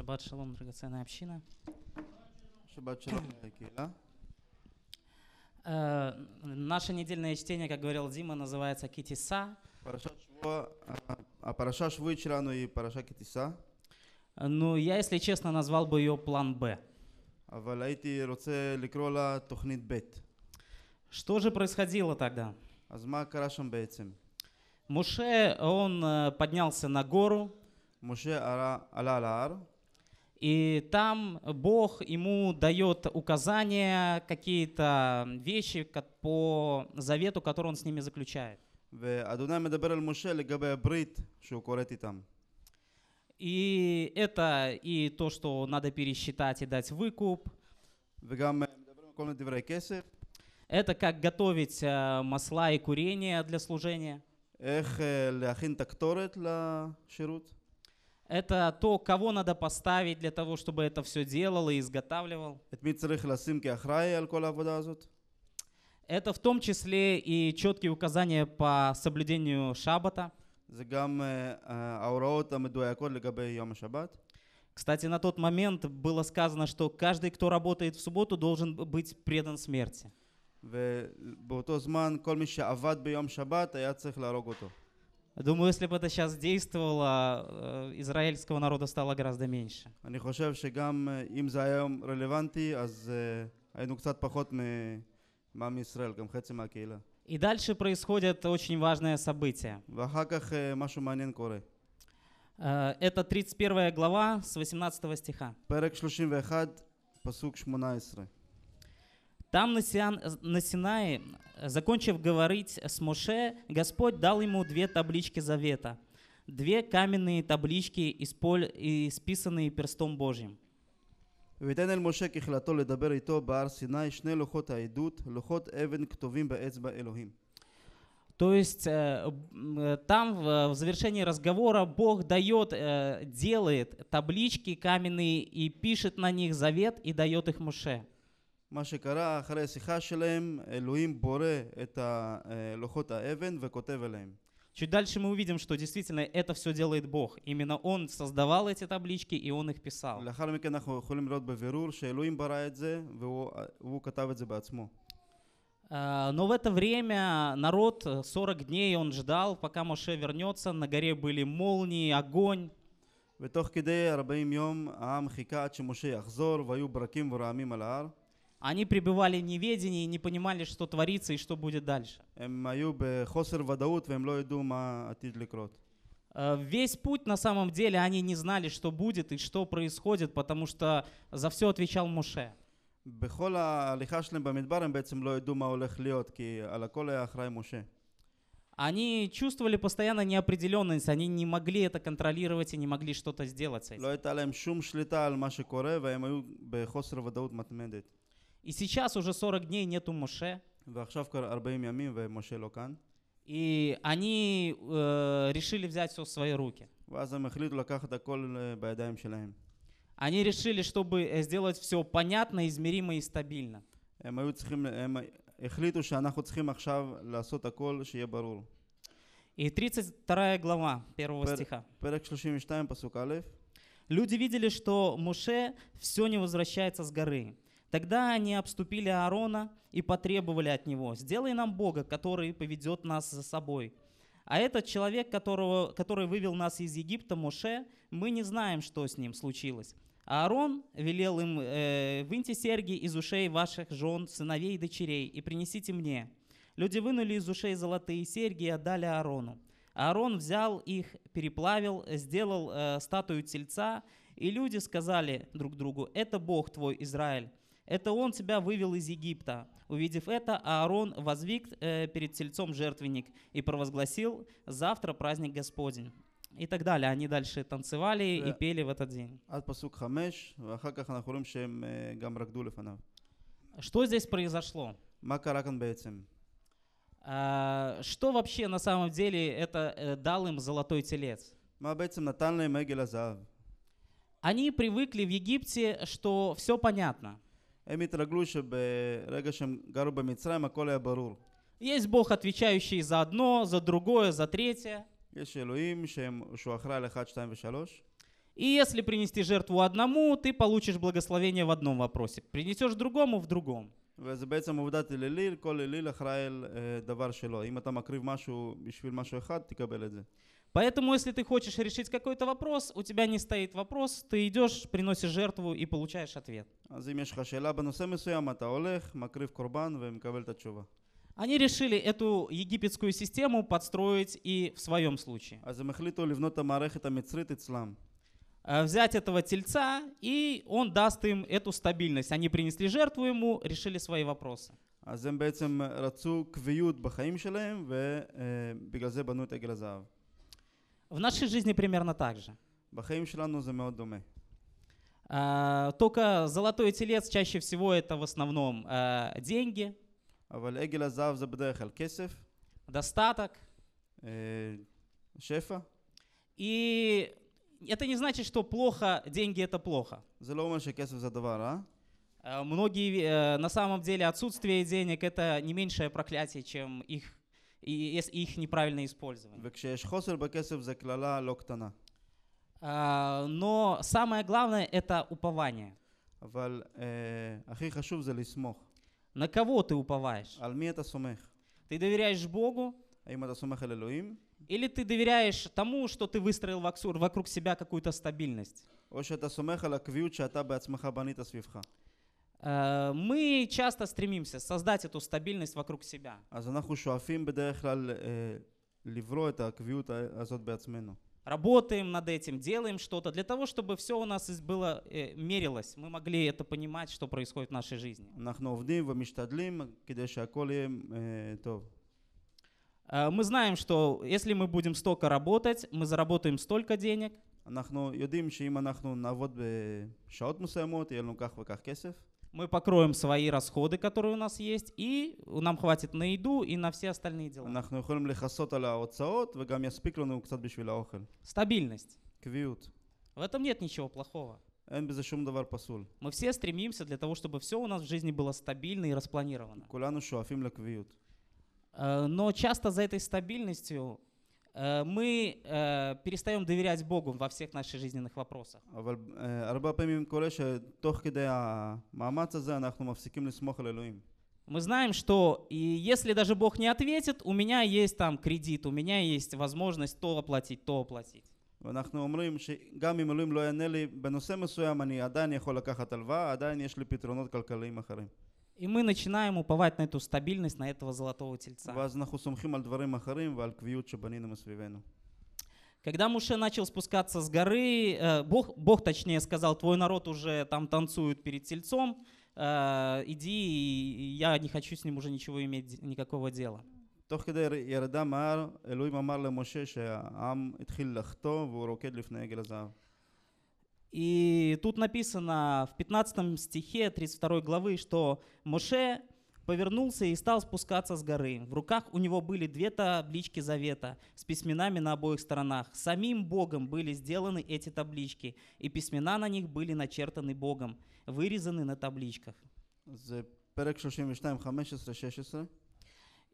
Шаббат шалом, драгоценная община. Шаббат шалом, Акила. Э, наше недельное чтение, как говорил Дима, называется Китиса. Параша Швуа, а, а Параша Швуа Чирану и Параша Китиса. Ну, я, если честно, назвал бы ее план Б. אבל הייתי רוצה לקרוא לה תוכנית Что же происходило тогда? אז מה קרה Муше, он э, поднялся на гору. Муше עלה על ההר. И там Бог ему дает указания, какие-то вещи по завету, который он с ними заключает. И это и то, что надо пересчитать и дать выкуп. Это как готовить э, масла и курение для служения это то, кого надо поставить для того, чтобы это все делал и изготавливал. Это в том числе и четкие указания по соблюдению шаббата. Э, а, а, Кстати, на тот момент было сказано, что каждый, кто работает в субботу, должен быть предан смерти. Думаю, если бы это сейчас действовало, э, израильского народа стало гораздо меньше. Э, а э, а И дальше происходит очень важное событие. ואחר כך משהו Это 31 глава с 18 стиха. Там на, Сиан, э, на Синае, э, закончив говорить с Моше, Господь дал ему две таблички завета, две каменные таблички, исписанные перстом Божьим. ותן אל משה ככלתו לדבר איתו בהר סיני שני לוחות העדות, לוחות אבן כתובים באצבע אלוהים. То есть э, там в завершении разговора Бог дает, делает таблички каменные и пишет на них завет и дает их Моше. מה שקרה אחרי השיחה שלהם, אלוהים בורא את לוחות האבן וכותב אליהם. Чуть дальше мы увидим, что действительно это все делает Бог. Именно Он создавал эти таблички, и Он их писал. Но в это время народ 40 дней он ждал, пока Моше вернется. На горе были молнии, огонь. ותוך כדי 40 יום העם חיכה עד שמשה יחזור והיו ברקים ורעמים על ההר. Они пребывали в неведении и не понимали, что творится и что будет дальше. Эм, э, весь путь на самом деле они не знали, что будет и что происходит, потому что за все отвечал Муше. Они чувствовали постоянно неопределенность, они не могли это контролировать и не могли что-то сделать с этим. И сейчас уже 40 дней нету Моше. И они э, решили взять все в свои руки. Э, они решили, чтобы э, сделать все понятно, измеримо и стабильно. И 32 глава 1 стиха. Люди видели, что Моше все не возвращается с горы. Тогда они обступили Аарона и потребовали от него, сделай нам Бога, который поведет нас за собой. А этот человек, которого, который вывел нас из Египта, Моше, мы не знаем, что с ним случилось. Аарон велел им, э, «Выньте серьги из ушей ваших жен, сыновей и дочерей, и принесите мне». Люди вынули из ушей золотые серьги и отдали Аарону. Аарон взял их, переплавил, сделал э, статую тельца, и люди сказали друг другу, «Это Бог твой, Израиль». Это он тебя вывел из Египта. Увидев это, Аарон возвик э, перед тельцом жертвенник и провозгласил «Завтра праздник Господень». И так далее. Они дальше танцевали и э, пели в этот день. Э, что здесь произошло? А, что вообще на самом деле это дал им золотой телец? Они привыкли в Египте, что все понятно. הם התרגלו שברגע שהם גרו במצרים הכל היה ברור. Есть Бог, отвечающий за одно, за другое, за третье. יש אלוהים שהם, שהוא אחראי על 1, 2 ו-3. И если принести жертву одному, ты получишь благословение в одном вопросе. Принесешь другому в другом. וזה בעצם עובדת אליל, כל אליל אחראי על דבר שלו. אם אתה מקריב משהו בשביל משהו אחד, תקבל את זה. Поэтому, если ты хочешь решить какой-то вопрос, у тебя не стоит вопрос, ты идешь, приносишь жертву и получаешь ответ. Они решили эту египетскую систему подстроить и в своем случае. Э, взять этого тельца, и он даст им эту стабильность. Они принесли жертву ему, решили свои вопросы. בעצם э, רצו קביעות בחיים שלהם, ובגלל э, זה בנו את עגל в нашей жизни примерно так же. Uh, только золотой телец чаще всего это в основном uh, деньги. Достаток. Uh, И это не значит, что плохо, деньги это плохо. А, многие, э, на самом деле, отсутствие денег это не меньшее проклятие, чем их и если их неправильное использование. וכשיש חוסר בכסף זה קללה לא а, Но самое главное это упование. אבל э, הכי חשוב На кого ты уповаешь? על מי Ты доверяешь Богу? האם אתה סומך Или ты доверяешь тому, что ты выстроил вокруг себя какую-то стабильность? או שאתה סומך על הקביעות שאתה Э, мы часто стремимся создать эту стабильность вокруг себя. Э, Работаем над этим, делаем что-то для того, чтобы все у нас было э, мерилось. Мы могли это понимать, что происходит в нашей жизни. Мы знаем, что если мы будем столько работать, мы заработаем столько денег мы покроем свои расходы, которые у нас есть, и нам хватит на еду и на все остальные дела. Стабильность. Квиют. В этом нет ничего плохого. Мы все стремимся для того, чтобы все у нас в жизни было стабильно и распланировано. Э, но часто за этой стабильностью Э, мы э, перестаем доверять Богу во всех наших жизненных вопросах. Э, мы знаем, что и если даже Бог не ответит, у меня есть там кредит, у меня есть возможность то оплатить, то оплатить. И мы начинаем уповать на эту стабильность, на этого золотого тельца. Когда Муше начал спускаться с горы, э, Бог, Бог точнее сказал, твой народ уже там танцует перед тельцом, э, иди, я не хочу с ним уже ничего иметь, никакого дела. תוך כדי ירדם ההר, и тут написано в 15 стихе 32 главы, что Моше повернулся и стал спускаться с горы. В руках у него были две таблички завета с письменами на обоих сторонах. Самим Богом были сделаны эти таблички, и письмена на них были начертаны Богом, вырезаны на табличках.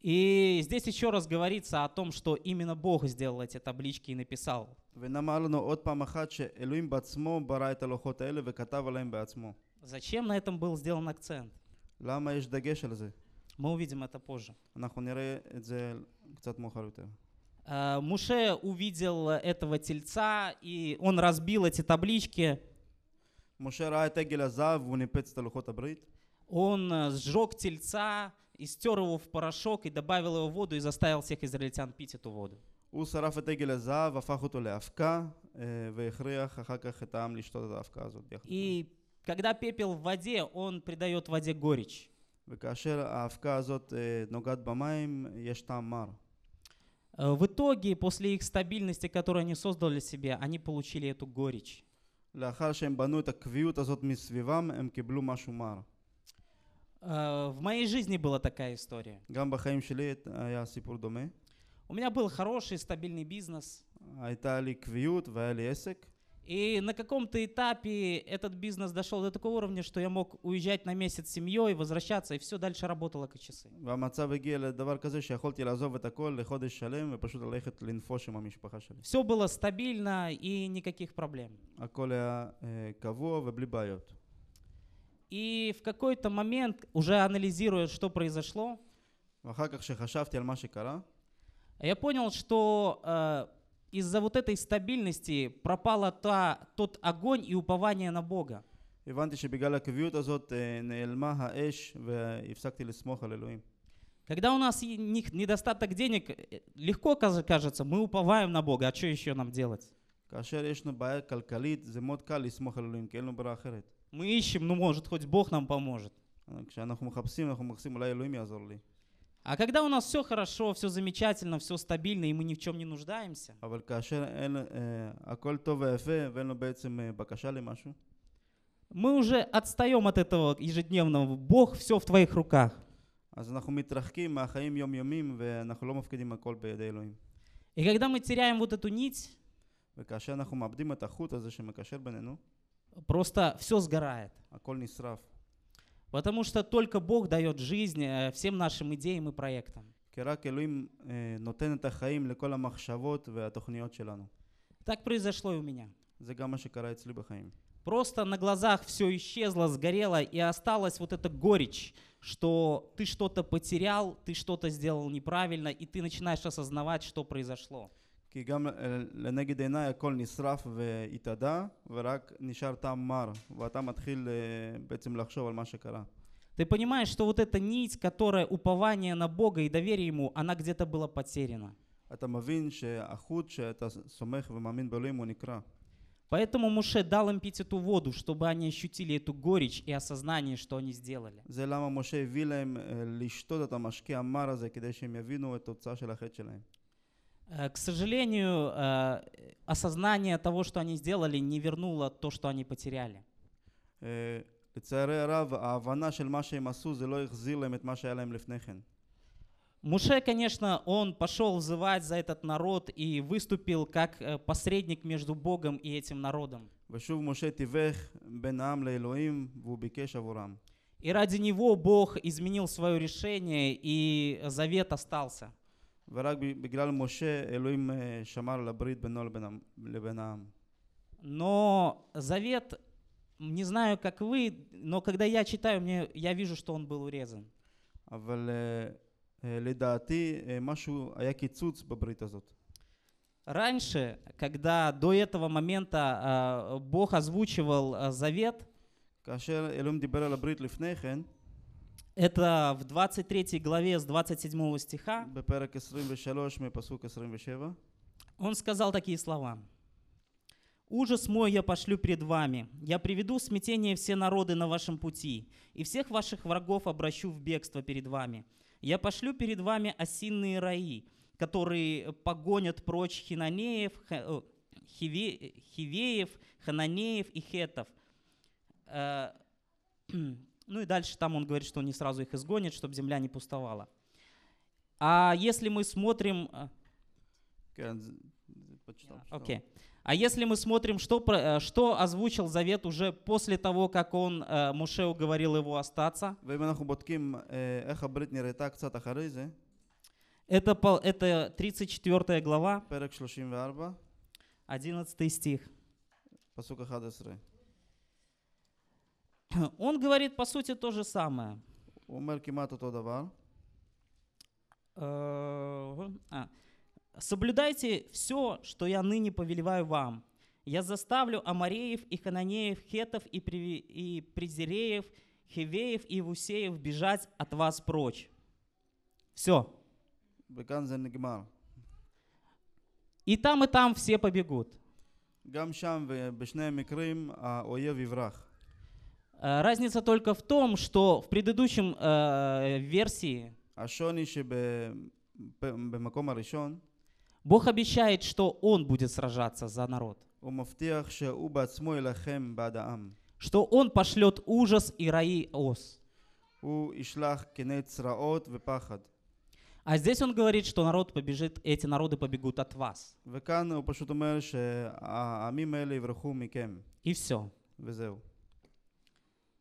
И здесь еще раз говорится о том, что именно Бог сделал эти таблички и написал. Зачем на этом был сделан акцент? Мы увидим это позже. Э, Муше увидел этого тельца, и он разбил эти таблички. Он э, сжег тельца, и стер его в порошок, и добавил его в воду, и заставил всех израильтян пить эту воду. הוא שרף את עגל הזהב, הפך אותו לאבקה, והכריח אחר כך את העם לשתות את האבקה הזאת. И когда пепел в воде, он придает воде горечь. וכאשר האבקה הזאת נוגעת במים, יש В итоге, после их стабильности, которую они создали себе, они получили эту горечь. לאחר שהם בנו את הקביעות הזאת מסביבם, הם קיבלו Э, в моей жизни была такая история. Э, У меня был хороший, стабильный бизнес. А, и на каком-то этапе этот бизнес дошел до такого уровня, что я мог уезжать на месяц с семьей, возвращаться, и все дальше работало как часы. Э, все было стабильно и никаких проблем. А и в какой-то момент, уже анализируя, что произошло, я понял, что э, из-за вот этой стабильности пропала та, тот огонь и упование на Бога. Э, Когда у нас недостаток денег, э, легко кажется, мы уповаем на Бога, а что еще нам делать? כאשר יש לנו בעיה כלכלית, זה מאוד קל לסמוך על אלוהים, כי אין לנו ברירה אחרת. Мы ищем, ну может, хоть Бог нам поможет. А когда у нас все хорошо, все замечательно, все стабильно, и мы ни в чем не нуждаемся, мы уже отстаем от этого ежедневного. Бог, все в твоих руках. А а и когда мы теряем вот эту нить, Просто все сгорает. הכל נשרף. Потому что только Бог дает жизнь э, всем нашим идеям и проектам. Э, так произошло и у меня. Просто на глазах все исчезло, сгорело, и осталась вот эта горечь, что ты что-то потерял, ты что-то сделал неправильно, и ты начинаешь осознавать, что произошло. כי גם לנגד עיניי הכל נשרף והתאדה, ורק נשאר טעם מר, ואתה מתחיל בעצם לחשוב על מה שקרה. Ты понимаешь, что вот эта нить, которая упование на Бога и доверие Ему, она где-то была потеряна. Поэтому Муше дал им пить эту воду, чтобы они ощутили эту горечь и осознание, что они сделали. Э, к сожалению, э, осознание того, что они сделали, не вернуло то, что они потеряли. לצערי э, Муше, конечно, он пошел взывать за этот народ и выступил как посредник между Богом и этим народом. И ради него Бог изменил свое решение, и завет остался. ורק בגלל משה אלוהים שמר על הברית בינו לבין העם. Но завет, не знаю, как вы, но когда я читаю, мне, я вижу, что он был урезан. Раньше, когда до этого момента Бог озвучивал завет, Это в 23 главе с 27 стиха. Он сказал такие слова. «Ужас мой я пошлю пред вами, я приведу в смятение все народы на вашем пути, и всех ваших врагов обращу в бегство перед вами. Я пошлю перед вами осинные раи, которые погонят прочь хинанеев, э, хиве, хивеев, хананеев и хетов, э, Ну и дальше там он говорит, что он не сразу их изгонит, чтобы земля не пустовала. А если мы смотрим... Э, почитал, okay. А если мы смотрим, что, э, что озвучил Завет уже после того, как он э, Муше уговорил его остаться, это, это 34 глава, 11 стих. Он говорит, по сути, то же самое. אומר כמעט אותו דבר. Соблюдайте все, что я ныне повелеваю вам. Я заставлю Амареев и Хананеев, Хетов и, при... и Призереев, Хивеев и Вусеев бежать от вас прочь. Все. И там, и там все побегут. Гамшам גם שם, בשני המקרים, האויב יברח. Э, разница только в том, что в предыдущем э, версии Бог обещает, что Он будет сражаться за народ. Что Он пошлет ужас и раи ос. А здесь он говорит, что народ побежит, эти народы побегут от вас. А, и все.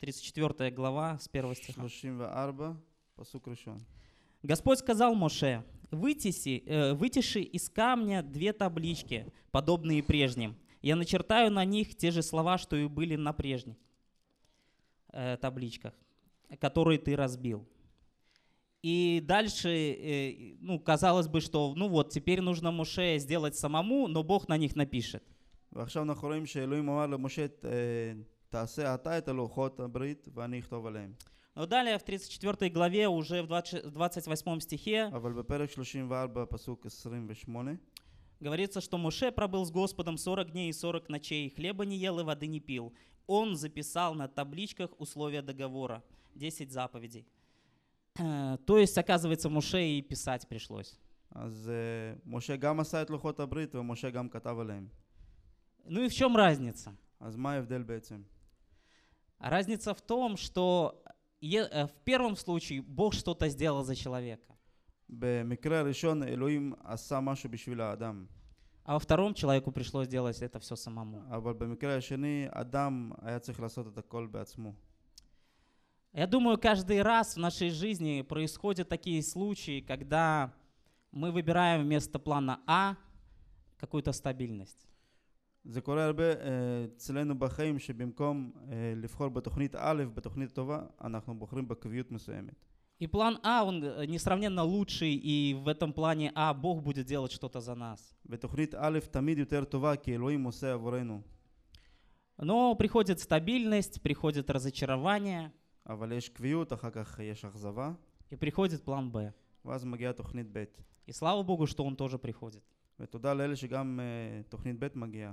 34 глава с 1 стиха. Господь сказал Моше, вытеси, э, вытеши из камня две таблички, подобные прежним. Я начертаю на них те же слова, что и были на прежних э, табличках, которые ты разбил. И дальше, э, ну, казалось бы, что, ну вот, теперь нужно Моше сделать самому, но Бог на них напишет. תעשה אתה את הלוחות הברית ואני אכתוב עליהם. Но далее в 34 главе, уже в 20, 28 стихе, а говорится, что Моше пробыл с Господом 40 дней и 40 ночей, хлеба не ел и воды не пил. Он записал на табличках условия договора, 10 заповедей. Э, то есть, оказывается, Моше и писать пришлось. אז משה גם עשה את לוחות הברית ומשה גם כתב Ну и в чем разница? אז מה ההבדל בעצם? Разница в том, что э, в первом случае Бог что-то сделал за человека. А во втором человеку пришлось делать это все самому. А а я думаю, каждый раз в нашей жизни происходят такие случаи, когда мы выбираем вместо плана А какую-то стабильность. זה קורה הרבה אצלנו בחיים שבמקום לבחור בתוכנית א', בתוכנית טובה, אנחנו בוחרים בקביעות מסוימת. И план А, он э, несравненно лучший, и в этом плане А Бог будет делать что-то за нас. Но приходит стабильность, приходит разочарование. И приходит план Б. И слава Богу, что он тоже приходит. ותודה לאלה שגם תוכנית ב' מגיעה.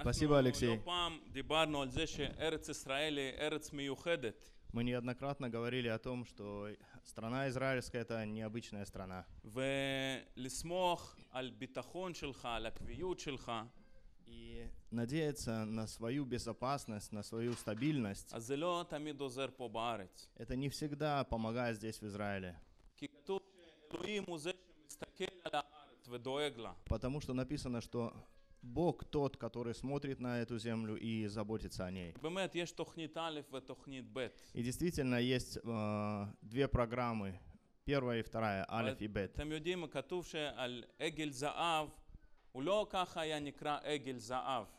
Спасибо, Алексей. Мы неоднократно говорили о том, что страна израильская – это необычная страна. И надеяться на свою безопасность, на свою стабильность, а это не всегда помогает здесь, в Израиле. Потому что написано, что Бог тот, который смотрит на эту землю и заботится о ней. А и действительно есть э, две программы, первая и вторая, а Алиф и Бет.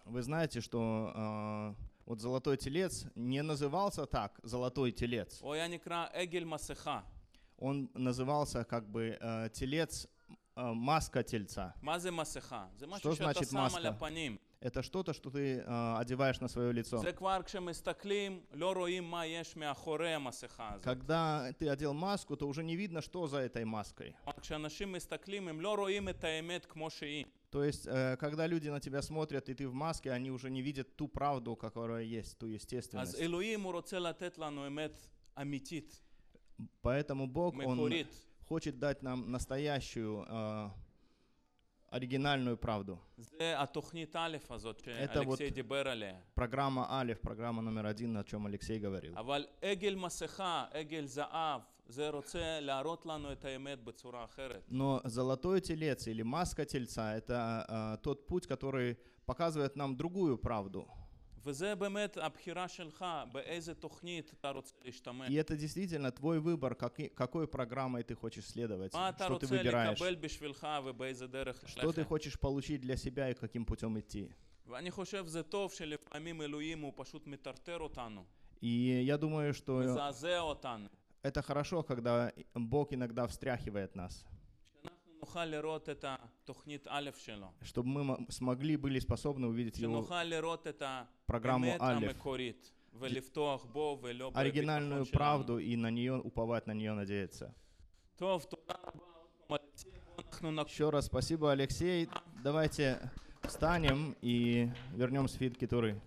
Вы знаете, что э, вот золотой телец не назывался так, золотой телец. Он назывался как бы э, телец Э, маска тельца. Что значит маска? Это что-то, что ты э, одеваешь на свое лицо. Когда ты одел маску, то уже не видно, что за этой маской. А то есть, э, когда люди на тебя смотрят, и ты в маске, они уже не видят ту правду, которая есть, ту естественность. Поэтому Бог, Он хочет дать нам настоящую э, оригинальную правду. Это вот программа Алиф, программа номер один, о чем Алексей говорил. Но золотой телец или маска тельца – это э, тот путь, который показывает нам другую правду. И это действительно твой выбор, как, какой программой ты хочешь следовать, что ты выбираешь, что ты хочешь получить для себя и каким путем идти. И я думаю, что Это хорошо, когда Бог иногда встряхивает нас чтобы мы смогли были способны увидеть его программу Алиф, оригинальную правду и на нее уповать, на нее надеяться. Еще раз спасибо, Алексей. Давайте встанем и вернем свитки Туры.